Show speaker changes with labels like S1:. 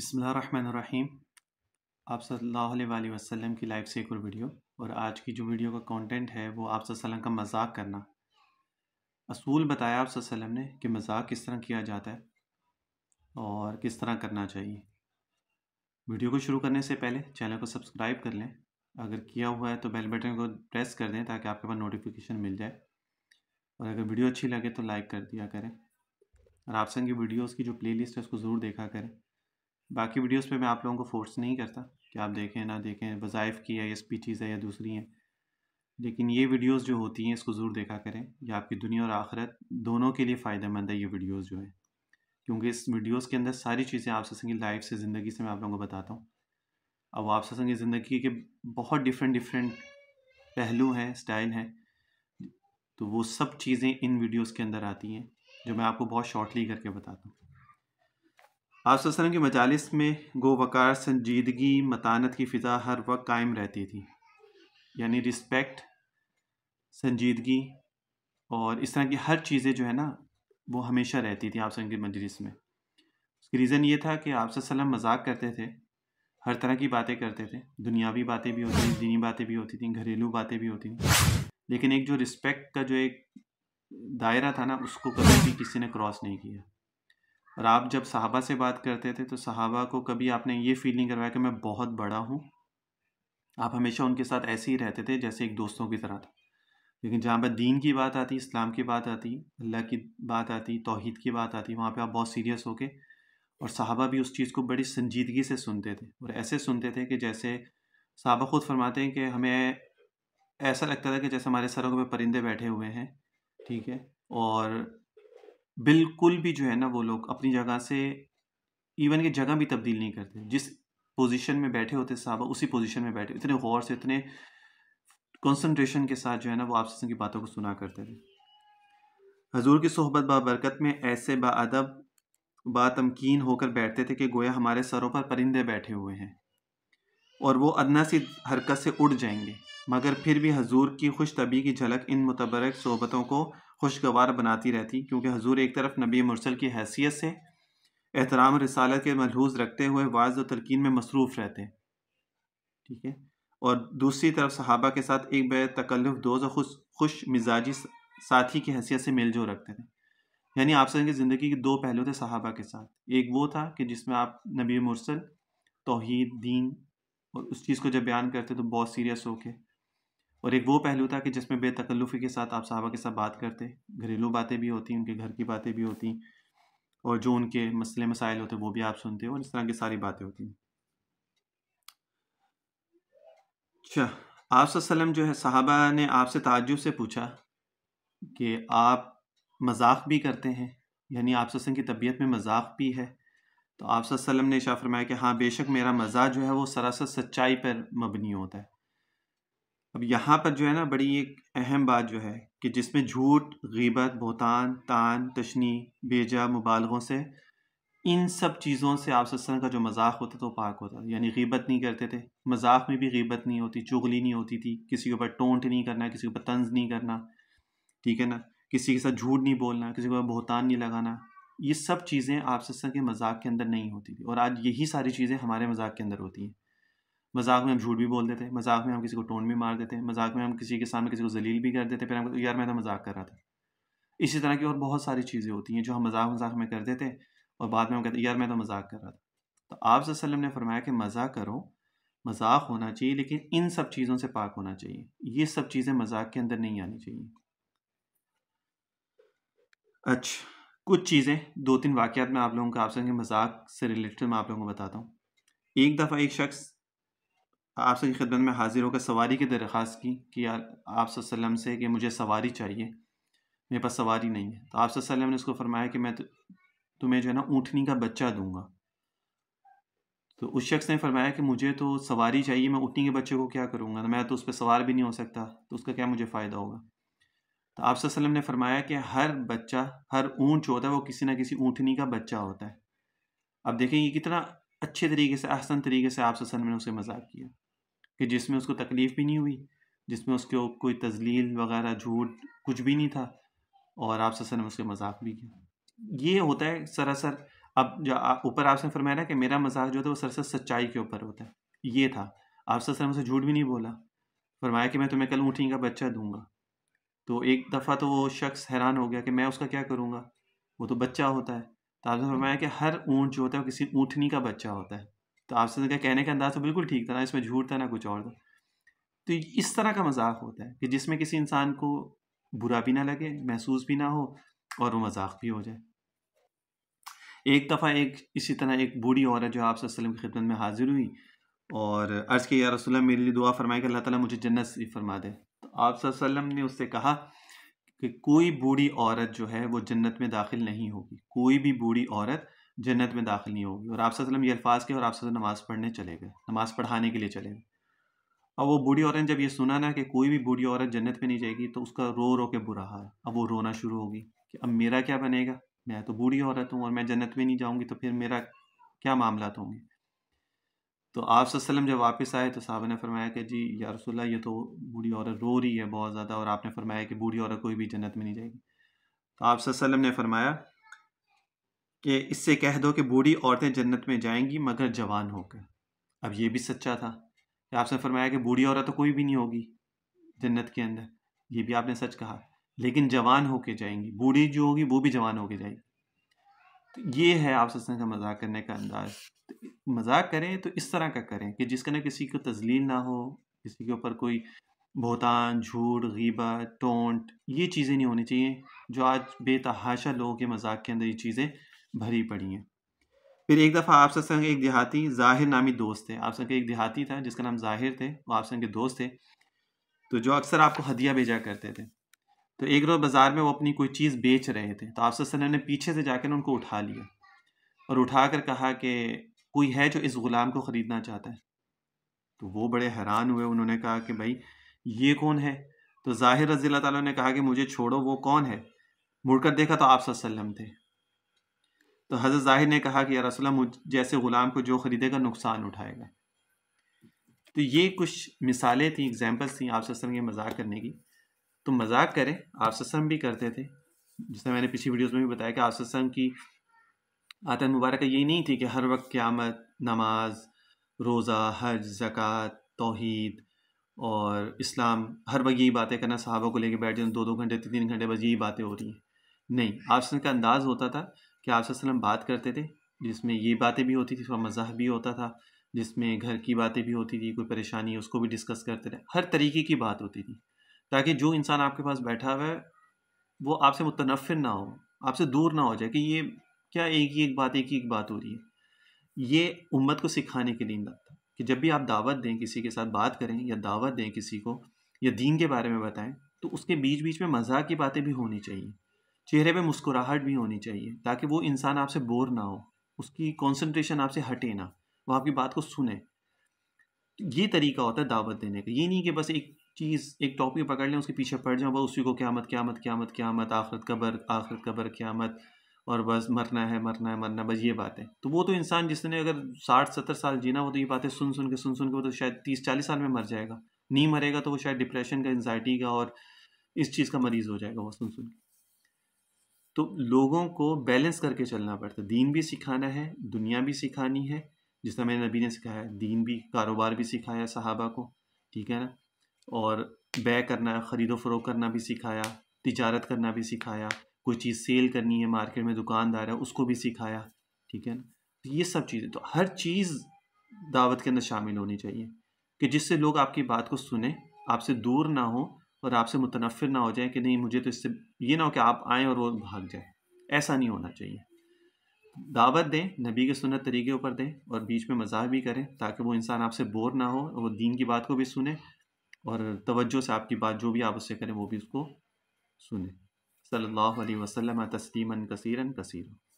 S1: बसमीम आप सल्लल्लाहु अलैहि वसल्लम की लाइफ से एक और वीडियो और आज की जो वीडियो का कंटेंट है वो आप वसल्लम का मजाक करना असूल बताया आप वसल्लम ने कि मजाक किस तरह किया जाता है और किस तरह करना चाहिए वीडियो को शुरू करने से पहले चैनल को सब्सक्राइब कर लें अगर किया हुआ है तो बेल बटन को प्रेस कर दें ताकि आपके पास नोटिफिकेशन मिल जाए और अगर वीडियो अच्छी लगे तो लाइक कर दिया करें और आपसन की वीडियोज़ की जो प्लेलिस्ट है उसको ज़रूर देखा करें बाकी वीडियोस पे मैं आप लोगों को फोर्स नहीं करता कि आप देखें ना देखें वज़ाइफ़ की है या पी चीज़ है या दूसरी हैं लेकिन ये वीडियोस जो होती हैं इसको ज़रूर देखा करें यह आपकी दुनिया और आखिरत दोनों के लिए फ़ायदेमंद है ये वीडियोज़ जो है क्योंकि इस वीडियोस के अंदर सारी चीज़ें आप संगी लाइफ से ज़िंदगी से मैं आप लोगों को बताता हूँ अब आप संगी ज़िंदगी के बहुत डिफरेंट डिफरेंट पहलू हैं स्टाइल हैं तो वो सब चीज़ें इन वीडियोज़ के अंदर आती हैं जो मैं आपको बहुत शॉर्टली करके बताता हूँ आप के की मजालस में गो वकार संजीदगी मतानत की फ़िज़ा हर वक्त कायम रहती थी यानी रिस्पेक्ट संजीदगी और इस तरह की हर चीज़ें जो है ना वो हमेशा रहती थी आप के मजलिस में उसकी रीज़न ये था कि आप मजाक करते थे हर तरह की बातें करते थे दुनियावी बातें भी होती थी दीनी बातें भी होती थी घरेलू बातें भी होती थी लेकिन एक जो रिस्पेक्ट का जो एक दायरा था ना उसको कभी भी किसी ने क्रॉस नहीं किया और आप जब साहबा से बात करते थे तो साहबा को कभी आपने ये फील नहीं करवाया कि मैं बहुत बड़ा हूँ आप हमेशा उनके साथ ऐसे ही रहते थे जैसे एक दोस्तों की तरह था लेकिन जहाँ पर दीन की बात आती इस्लाम की बात आती अल्लाह की बात आती तोहद की बात आती वहाँ पर आप बहुत सीरियस होके और साहबा भी उस चीज़ को बड़ी संजीदगी से सुनते थे और ऐसे सुनते थे कि जैसे साहबा खुद फरमाते हैं कि हमें ऐसा लगता था कि जैसे हमारे सरों पर परिंदे बैठे हुए हैं ठीक है और बिल्कुल भी जो है ना वो लोग अपनी जगह से इवन की जगह भी तब्दील नहीं करते जिस पोजीशन में बैठे होते साहब उसी पोजीशन में बैठे इतने गौर से इतने कंसंट्रेशन के साथ जो है ना वो आपसे की बातों को सुना करते थे हजूर की सोहबत बाबरकत में ऐसे बादब बातमकीन होकर बैठते थे कि गोया हमारे सरों पर परिंदे बैठे हुए हैं और वो अदना सी हरकत से उड़ जाएंगे मगर फिर भी हजूर की खुश तबी की झलक इन मुतबरक सोहबतों को खुशगवार बनाती रहती क्योंकि हजूर एक तरफ नबी मुरसल की हैसियत से एहतराम रसालत के मलहूज रखते हुए वाज व तलकिन में मसरूफ़ रहते ठीक है और दूसरी तरफ सहाबा के साथ एक बे तकल्लुफ दोज और खुश खुश मिजाजी साथी की हैसियत से मेल जो रखते थे यानी आप सर की ज़िंदगी के दो पहलू थे सहाबा के साथ एक वो था कि जिसमें आप नबी मुरसल तोहद दीन और उस चीज़ को जब बयान करते तो बहुत सीरियस होके और एक वो पहलू था कि जिसमें बेतकल्लुफ़ी के साथ आप साहबा के साथ बात करते घरेलू बातें भी होती उनके घर की बातें भी होती और जो उनके मसले मसाइल होते वो भी आप सुनते हो और इस तरह की सारी बातें होती हैं अच्छा आप जो है साहबा ने आपसे ताजुब से पूछा कि आप मजाक भी करते हैं यानी आप की तबीयत में मजाक भी है तो आप वसल्लम ने शाह फरमाया कि हाँ बेशक मेरा मजाक जो है वो सरासर सच्चाई पर मबनी होता है अब यहाँ पर जो है ना बड़ी एक अहम बात जो है कि जिसमें झूठ गीबत बोतान तान तशनी बेजा मुबालगों से इन सब चीज़ों से आप सत्संग का जो मजाक होता था वो पाक होता था यानी गीबत नहीं करते थे मजाक में भी गीबत नहीं होती चुगली नहीं होती थी किसी के ऊपर टोंट नहीं करना किसी के ऊपर तंज नहीं करना ठीक है ना किसी के साथ झूठ नहीं बोलना किसी के ऊपर बोहतान नहीं लगाना ये सब चीज़ें आप सत्संग के मजाक के अंदर नहीं होती थी और आज यही सारी चीज़ें हमारे मजाक के अंदर होती हैं मजाक में हम झूठ भी बोल देते हैं मजाक में हम किसी को टोन भी मार देते हैं मजाक में हम किसी के सामने किसी को जलील भी कर देते हैं फिर हम यार मैं तो मजाक कर रहा था इसी तरह की और बहुत सारी चीज़ें होती हैं जो हम मजाक मजाक में कर देते हैं और बाद में हम कहते हैं यार मैं तो मजाक कर रहा था तो आप वसल्लम ने फरमाया कि मजाक करो मजाक होना चाहिए लेकिन इन सब चीज़ों से पाक होना चाहिए ये सब चीज़ें मजाक के अंदर नहीं आनी चाहिए अच्छा कुछ चीज़ें दो तीन वाक़ात में आप लोगों को आपसे मजाक से रिलेटेड मैं आप लोगों को बताता हूँ एक दफ़ा एक शख्स तो आप सबकी खिदमत में हाजिर होकर सवारी की दरख्वास्त की कि आप से कि मुझे सवारी चाहिए मेरे पास सवारी नहीं है तो आप वसम ने उसको फरमाया कि मैं तुम्हें जो है ना ऊँटनी का बच्चा दूँगा तो उस शख्स ने फरमाया कि मुझे तो सवारी चाहिए मैं ऊँटनी के बच्चे को क्या करूँगा तो मैं तो उस पर सवार भी नहीं हो सकता तो उसका क्या मुझे फ़ायदा होगा तो आप ने फरमाया कि हर बच्चा हर ऊँट जो होता है वो किसी ना किसी ऊँटनी का बच्चा होता है अब देखें ये कितना अच्छे तरीके से आसान तरीके से आप सल्लम ने उसे मजाक किया कि जिसमें उसको तकलीफ़ भी नहीं हुई जिसमें उसके कोई तजलील वगैरह झूठ कुछ भी नहीं था और आप सर ने उसके मजाक भी किया ये होता है सरासर अब जो ऊपर आपसे फरमाया कि मेरा मजाक जो था वो सरासर सच्चाई के ऊपर होता है ये था आप सर मुझसे झूठ भी नहीं बोला फरमाया कि मैं तुम्हें कल ऊँटी का बच्चा दूंगा तो एक दफ़ा तो वो शख्स हैरान हो गया कि मैं उसका क्या करूँगा वो तो बच्चा होता है तो आपने फरमाया कि हर ऊँट जो होता है वो किसी ऊँटनी का बच्चा होता है तो आपसे तो का कहने का अंदाज़ तो बिल्कुल ठीक था ना इसमें झूठ था ना कुछ और था तो इस तरह का मजाक होता है कि जिसमें किसी इंसान को बुरा भी ना लगे महसूस भी ना हो और वो मजाक भी हो जाए एक दफ़ा एक इसी तरह एक बूढ़ी औरत जो आप वसलम की खिदमत में हाजिर हुई और अर्ज़ के या रसोल्ला मेरे लिए दुआ फरमाए कि अल्लाह ताला मुझे जन्नत से फरमा दे तो आप ने उससे कहा कि कोई बूढ़ी औरत जो है वो जन्नत में दाखिल नहीं होगी कोई भी बूढ़ी औरत जन्नत में दाखिल नहीं होगी और आप वसलम ये अल्फाज के और आप नमाज़ पढ़ने चले गए नमाज़ पढ़ाने के लिए चले गए अब वो बूढ़ी औरत जब ये सुना ना कि कोई भी बूढ़ी औरत जन्नत में नहीं जाएगी तो उसका रो रो के बुरा हाल अब वो रोना शुरू होगी कि अब मेरा क्या बनेगा मैं तो बूढ़ी औरत हूँ और मैं जन्नत में नहीं जाऊँगी तो फिर मेरा क्या मामला होंगे तो आप सल्लम जब वापस आए तो साहब ने फरमाया कि जी या रसोल्ला ये तो बूढ़ी औरत रो रही है बहुत ज़्यादा और आपने फरमाया कि बूढ़ी औरत कोई भी जन्नत में नहीं जाएगी तो आप ने फरमाया कि इससे कह दो कि बूढ़ी औरतें जन्नत में जाएंगी मगर जवान होकर अब ये भी सच्चा था कि आपने फरमाया कि बूढ़ी औरत तो कोई भी नहीं होगी जन्नत के अंदर ये भी आपने सच कहा लेकिन जवान होके जाएंगी बूढ़ी जो होगी वो भी जवान होके जाएगी तो ये है आप सत्संग का मजाक करने का अंदाज तो मजाक करें तो इस तरह का करें कि जिसका ना किसी को तजलील ना हो किसी के ऊपर कोई बोहतान झूठ गीबा टोंट ये चीज़ें नहीं होनी चाहिए जो आज बेतहाशा लोगों के मजाक के अंदर ये चीज़ें भरी पड़ी हैं फिर एक दफ़ा आप संग एक देहाती जाहिर नामी दोस्त थे आप संग एक देहाती था जिसका नाम जाहिर थे वो आपसा के दोस्त थे तो जो अक्सर आपको हदिया भेजा करते थे तो एक रोज़ बाज़ार में वो अपनी कोई चीज़ बेच रहे थे तो आपसा सना ने पीछे से जाकर उनको उठा लिया और उठा कर कहा कि कोई है जो इस ग़ुलाम को ख़रीदना चाहता है तो वो बड़े हैरान हुए उन्होंने कहा कि भाई ये कौन है तो जाहिर रजील्ला ताली ने कहा कि मुझे छोड़ो वो कौन है मुड़कर देखा तो आप सल्लम थे तो हज़रत जाहिर ने कहा कि यार मुझ जैसे ग़ुलाम को जो ख़रीदेगा नुकसान उठाएगा तो ये कुछ मिसालें थी एग्जाम्पल्स थी आप सस्म के मजाक करने की तो मजाक करें आप सस्म भी करते थे जैसे मैंने पिछली वीडियोज़ में भी बताया कि आप सस्म की आतन मुबारक यही नहीं थी कि हर वक्त क़्यामत नमाज रोज़ा हज ज़क़़त तोहद और इस्लाम हर वक्त यही बातें करना साहबा को लेके बैठ जाए दो दो घंटे तीन तीन घंटे बस यही बातें हो रही हैं नहीं आप का अंदाज़ होता था कि आप बात करते थे जिसमें ये बातें भी होती थी थोड़ा मजाक भी होता था जिसमें घर की बातें भी होती थी कोई परेशानी उसको भी डिस्कस करते थे हर तरीके की बात होती थी ताकि जो इंसान आपके पास बैठा हुआ है वो आपसे मुतनफर ना हो आपसे दूर ना हो जाए कि ये क्या एक ही एक बात एक ही एक बात हो रही है ये उम्मत को सिखाने के लिए लगता कि जब भी आप दावत दें किसी के साथ बात करें या दावत दें किसी को या दीन के बारे में बताएं तो उसके बीच बीच में मजाक की बातें भी होनी चाहिए चेहरे पे मुस्कुराहट भी होनी चाहिए ताकि वो इंसान आपसे बोर ना हो उसकी कंसंट्रेशन आपसे हटे ना वो आपकी बात को सुने ये तरीका होता है दावत देने का ये नहीं कि बस एक चीज़ एक टॉपिक पकड़ लें उसके पीछे पड़ जाओ बस उसी को क्या क्या मत मत क्या मत क्या मत आखरत कबर आखरत कबर क्या मत और बस मरना है मरना है मरना बस ये बातें तो वो तो इंसान जिसने अगर साठ सत्तर साल जीना वो तो ये बातें सुन सुन के सुन सुन के वो तो शायद तीस चालीस साल में मर जाएगा नहीं मरेगा तो वो शायद डिप्रेशन का एनजाइटी का और इस चीज़ का मरीज़ हो जाएगा वो सुन सुन के तो लोगों को बैलेंस करके चलना पड़ता है दीन भी सिखाना है दुनिया भी सिखानी है जिस तरह मैंने नबी ने सिखाया दीन भी कारोबार भी सिखाया सहाबा को ठीक है ना और बै करना ख़रीदो फरोख करना भी सिखाया तिजारत करना भी सिखाया कोई चीज़ सेल करनी है मार्केट में दुकानदार है उसको भी सिखाया ठीक है ना तो ये सब चीज़ें तो हर चीज़ दावत के अंदर शामिल होनी चाहिए कि जिससे लोग आपकी बात को सुने आपसे दूर ना हो और आपसे मुतनफ़िर ना हो जाए कि नहीं मुझे तो इससे ये ना हो कि आप आएँ और वो भाग जाए ऐसा नहीं होना चाहिए दावत दें नबी के सुनत तरीके ऊपर दें और बीच में मजाक भी करें ताकि वो इंसान आपसे बोर ना हो और वो दीन की बात को भी सुने और तवज्जो से आपकी बात जो भी आप उससे करें वो भी उसको सुने सल्लल्लाहु अलैहि वसल्लम तस्लीमन कसीरन कसीरन